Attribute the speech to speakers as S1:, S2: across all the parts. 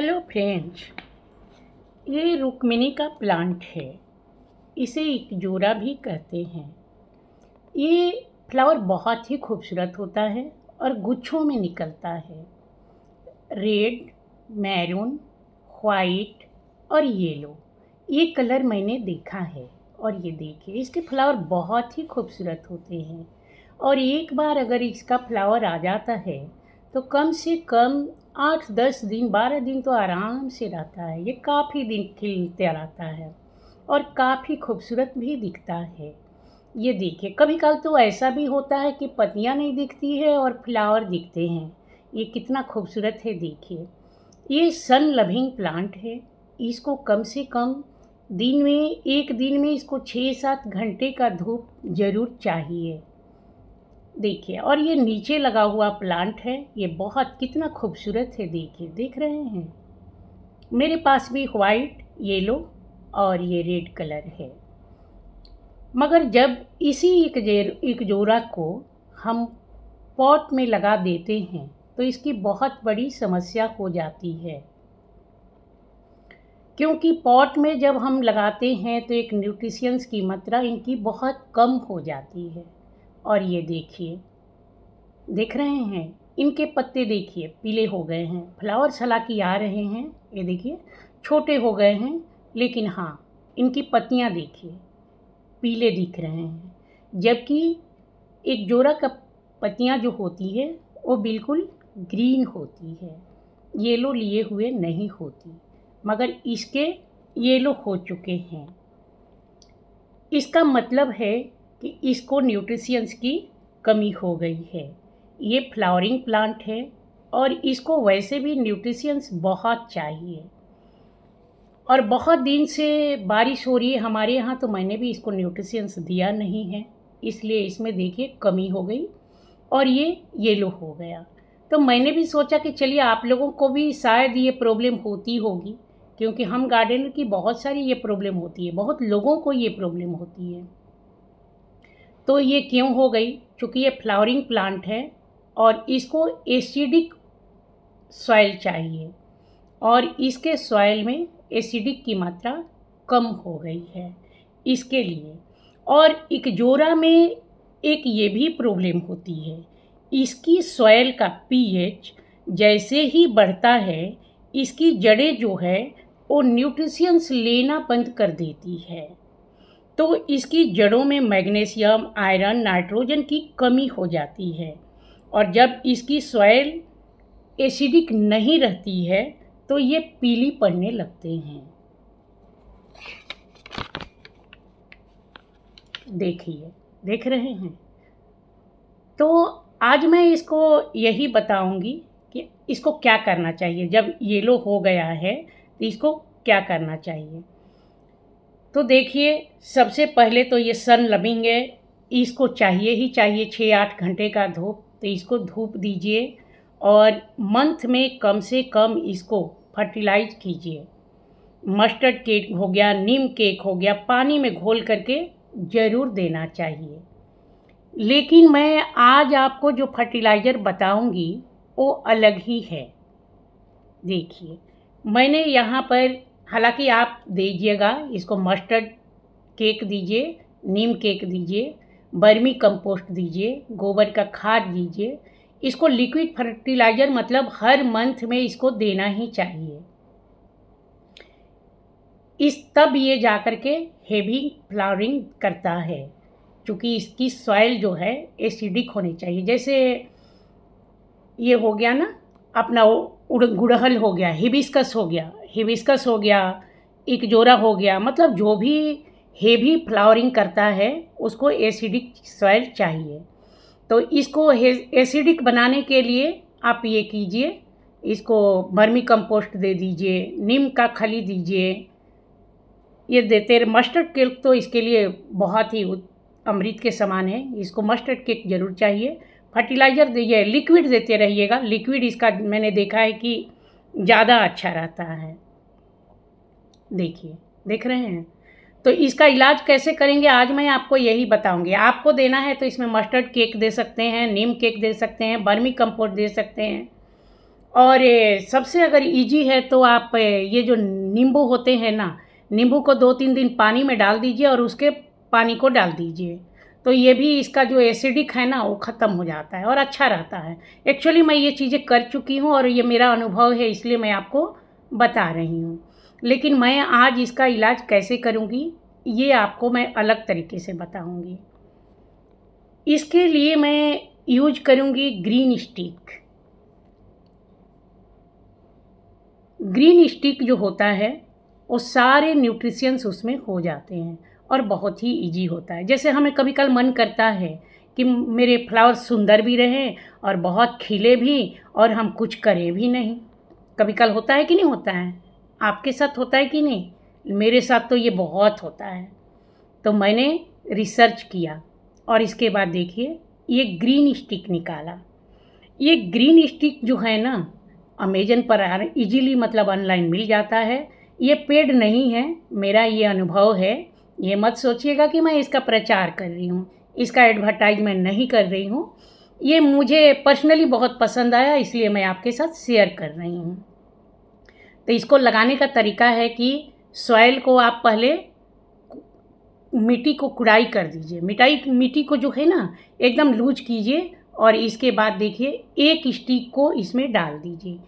S1: hello friends ये रुक्मिनी का plant है इसे इकजोरा भी कहते हैं ये फ्लावर बहुत ही खूबसूरत होता है और गुच्छों में निकलता है रेड मैरून वाइट और येलो ये कलर मैंने देखा है और ये देखिए इसके फ्लावर बहुत ही खूबसूरत होते हैं और एक बार अगर इसका फ्लावर आ जाता है तो कम से कम आठ दस दिन बारह दिन तो आराम से रहता है ये काफ़ी दिन खिलते रहता है और काफ़ी खूबसूरत भी दिखता है ये देखिए कभी कल तो ऐसा भी होता है कि पत्तियाँ नहीं दिखती है और फ्लावर दिखते हैं ये कितना खूबसूरत है देखिए ये सन लविंग प्लांट है इसको कम से कम दिन में एक दिन में इसको छः सात घंटे का धूप ज़रूर चाहिए देखिए और ये नीचे लगा हुआ प्लांट है ये बहुत कितना खूबसूरत है देखिए देख रहे हैं मेरे पास भी वाइट येलो और ये रेड कलर है मगर जब इसी एक जोरा को हम पॉट में लगा देते हैं तो इसकी बहुत बड़ी समस्या हो जाती है क्योंकि पॉट में जब हम लगाते हैं तो एक न्यूट्रिशंस की मात्रा इनकी बहुत कम हो जाती है और ये देखिए देख रहे हैं इनके पत्ते देखिए पीले हो गए हैं फ्लावर्स हालांकि आ रहे हैं ये देखिए छोटे हो गए हैं लेकिन हाँ इनकी पत्तियाँ देखिए पीले दिख रहे हैं जबकि एक जोरा का पत्तियाँ जो होती है वो बिल्कुल ग्रीन होती है येलो लिए हुए नहीं होती मगर इसके येलो हो चुके हैं इसका मतलब है कि इसको न्यूट्रिशंस की कमी हो गई है ये फ्लावरिंग प्लांट है और इसको वैसे भी न्यूट्रिशंस बहुत चाहिए और बहुत दिन से बारिश हो रही है हमारे यहाँ तो मैंने भी इसको न्यूट्रिशियंस दिया नहीं है इसलिए इसमें देखिए कमी हो गई और ये येलो हो गया तो मैंने भी सोचा कि चलिए आप लोगों को भी शायद ये प्रॉब्लम होती होगी क्योंकि हम गार्डनर की बहुत सारी ये प्रॉब्लम होती है बहुत लोगों को ये प्रॉब्लम होती है तो ये क्यों हो गई चूँकि ये फ्लावरिंग प्लांट है और इसको एसिडिक सॉइल चाहिए और इसके सॉइल में एसिडिक की मात्रा कम हो गई है इसके लिए और इकजोरा में एक ये भी प्रॉब्लम होती है इसकी सॉयल का पीएच जैसे ही बढ़ता है इसकी जड़ें जो है वो न्यूट्रिशंस लेना बंद कर देती है तो इसकी जड़ों में मैग्नीशियम आयरन नाइट्रोजन की कमी हो जाती है और जब इसकी सॉयल एसिडिक नहीं रहती है तो ये पीली पड़ने लगते हैं देखिए देख रहे हैं तो आज मैं इसको यही बताऊंगी कि इसको क्या करना चाहिए जब येलो हो गया है तो इसको क्या करना चाहिए तो देखिए सबसे पहले तो ये सन लविंग है इसको चाहिए ही चाहिए छः आठ घंटे का धूप तो इसको धूप दीजिए और मंथ में कम से कम इसको फर्टिलाइज कीजिए मस्टर्ड केक हो गया नीम केक हो गया पानी में घोल करके ज़रूर देना चाहिए लेकिन मैं आज आपको जो फर्टिलाइज़र बताऊंगी वो अलग ही है देखिए मैंने यहाँ पर हालांकि आप दीजिएगा इसको मस्टर्ड केक दीजिए नीम केक दीजिए बर्मी कंपोस्ट दीजिए गोबर का खाद दीजिए इसको लिक्विड फर्टिलाइज़र मतलब हर मंथ में इसको देना ही चाहिए इस तब ये जा कर के हेवी फ्लावरिंग करता है क्योंकि इसकी सॉइल जो है एसिडिक होनी चाहिए जैसे ये हो गया ना अपना गुड़हल हो गया हिबिस्कस हो गया हिबिस्कस हो गया इकजोरा हो गया मतलब जो भी हेवी फ्लावरिंग करता है उसको एसिडिक सॉइल चाहिए तो इसको एसिडिक बनाने के लिए आप ये कीजिए इसको बर्मी कंपोस्ट दे दीजिए नीम का खली दीजिए ये देते मस्टर्ड केक तो इसके लिए बहुत ही अमृत के समान है इसको मस्टर्ड केक ज़रूर चाहिए फर्टिलाइज़र दीजिए लिक्विड देते रहिएगा लिक्विड इसका मैंने देखा है कि ज़्यादा अच्छा रहता है देखिए देख रहे हैं तो इसका इलाज कैसे करेंगे आज मैं आपको यही बताऊंगी आपको देना है तो इसमें मस्टर्ड केक दे सकते हैं नीम केक दे सकते हैं बर्मी कम्पोस्ट दे सकते हैं और सबसे अगर इजी है तो आप ये जो नींबू होते हैं ना नींबू को दो तीन दिन पानी में डाल दीजिए और उसके पानी को डाल दीजिए तो ये भी इसका जो एसिडिक है ना वो ख़त्म हो जाता है और अच्छा रहता है एक्चुअली मैं ये चीज़ें कर चुकी हूँ और ये मेरा अनुभव है इसलिए मैं आपको बता रही हूँ लेकिन मैं आज इसका इलाज कैसे करूँगी ये आपको मैं अलग तरीके से बताऊँगी इसके लिए मैं यूज करूँगी ग्रीन स्टिक ग्रीन स्टिक जो होता है वो सारे न्यूट्रिशंस उसमें हो जाते हैं और बहुत ही इजी होता है जैसे हमें कभी कल मन करता है कि मेरे फ्लावर सुंदर भी रहें और बहुत खिले भी और हम कुछ करें भी नहीं कभी कल होता है कि नहीं होता है आपके साथ होता है कि नहीं मेरे साथ तो ये बहुत होता है तो मैंने रिसर्च किया और इसके बाद देखिए ये ग्रीन स्टिक निकाला ये ग्रीन स्टिक जो है ना अमेजन पर इजीली मतलब ऑनलाइन मिल जाता है ये पेड नहीं है मेरा ये अनुभव है ये मत सोचिएगा कि मैं इसका प्रचार कर रही हूँ इसका एडवर्टाइजमेंट नहीं कर रही हूँ ये मुझे पर्सनली बहुत पसंद आया इसलिए मैं आपके साथ शेयर कर रही हूँ तो इसको लगाने का तरीका है कि सॉयल को आप पहले मिट्टी को कुड़ाई कर दीजिए मिटाई मिट्टी को जो है ना एकदम लूज कीजिए और इसके बाद देखिए एक स्टिक को इसमें डाल दीजिए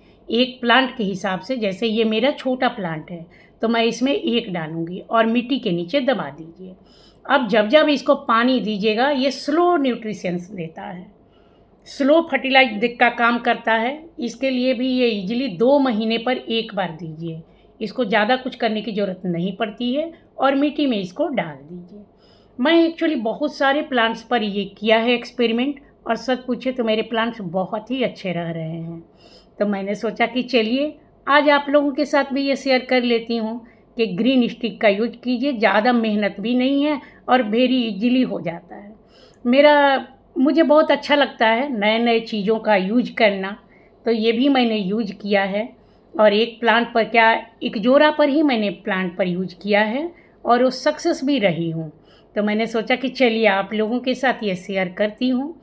S1: एक प्लांट के हिसाब से जैसे ये मेरा छोटा प्लांट है तो मैं इसमें एक डालूँगी और मिट्टी के नीचे दबा दीजिए अब जब जब इसको पानी दीजिएगा ये स्लो न्यूट्रिशंस देता है स्लो फर्टिलाइज का काम करता है इसके लिए भी ये इजीली दो महीने पर एक बार दीजिए इसको ज़्यादा कुछ करने की ज़रूरत नहीं पड़ती है और मिट्टी में इसको डाल दीजिए मैं एक्चुअली बहुत सारे प्लांट्स पर ये किया है एक्सपेरिमेंट और सच पूछे तो मेरे प्लांट्स बहुत ही अच्छे रह रहे हैं तो मैंने सोचा कि चलिए आज आप लोगों के साथ भी ये शेयर कर लेती हूँ कि ग्रीन स्टिक का यूज कीजिए ज़्यादा मेहनत भी नहीं है और वेरी इजीली हो जाता है मेरा मुझे बहुत अच्छा लगता है नए नए चीज़ों का यूज करना तो ये भी मैंने यूज किया है और एक प्लांट पर क्या एक जोरा पर ही मैंने प्लांट पर यूज किया है और वो सक्सेस भी रही हूँ तो मैंने सोचा कि चलिए आप लोगों के साथ ये शेयर करती हूँ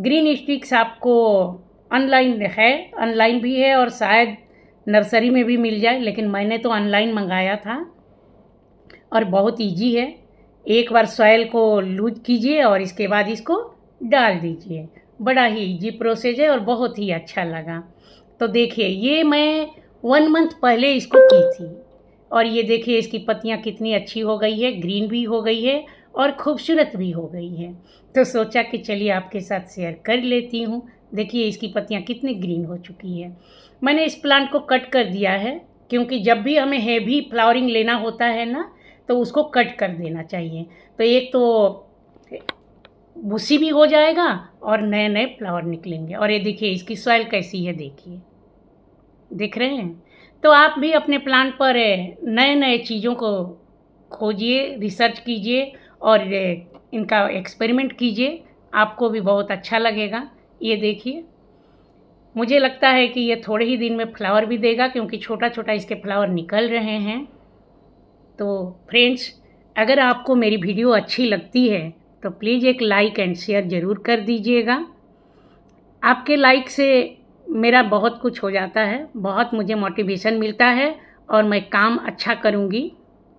S1: ग्रीन स्टिक्स आपको ऑनलाइन है ऑनलाइन भी है और शायद नर्सरी में भी मिल जाए लेकिन मैंने तो ऑनलाइन मंगाया था और बहुत इजी है एक बार सॉयल को लूज कीजिए और इसके बाद इसको डाल दीजिए बड़ा ही इजी प्रोसेस है और बहुत ही अच्छा लगा तो देखिए ये मैं वन मंथ पहले इसको की थी और ये देखिए इसकी पत्तियाँ कितनी अच्छी हो गई है ग्रीन भी हो गई है और खूबसूरत भी हो गई है तो सोचा कि चलिए आपके साथ शेयर कर लेती हूँ देखिए इसकी पत्तियाँ कितनी ग्रीन हो चुकी है मैंने इस प्लांट को कट कर दिया है क्योंकि जब भी हमें हैवी फ्लावरिंग लेना होता है ना तो उसको कट कर देना चाहिए तो एक तो भूसी भी हो जाएगा और नए नए फ्लावर निकलेंगे और ये देखिए इसकी सॉइल कैसी है देखिए देख रहे हैं तो आप भी अपने प्लांट पर नए नए चीज़ों को खोजिए रिसर्च कीजिए और इनका एक्सपेरिमेंट कीजिए आपको भी बहुत अच्छा लगेगा ये देखिए मुझे लगता है कि ये थोड़े ही दिन में फ्लावर भी देगा क्योंकि छोटा छोटा इसके फ्लावर निकल रहे हैं तो फ्रेंड्स अगर आपको मेरी वीडियो अच्छी लगती है तो प्लीज़ एक लाइक एंड शेयर ज़रूर कर दीजिएगा आपके लाइक से मेरा बहुत कुछ हो जाता है बहुत मुझे मोटिवेशन मिलता है और मैं काम अच्छा करूँगी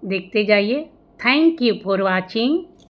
S1: देखते जाइए थैंक यू फॉर वॉचिंग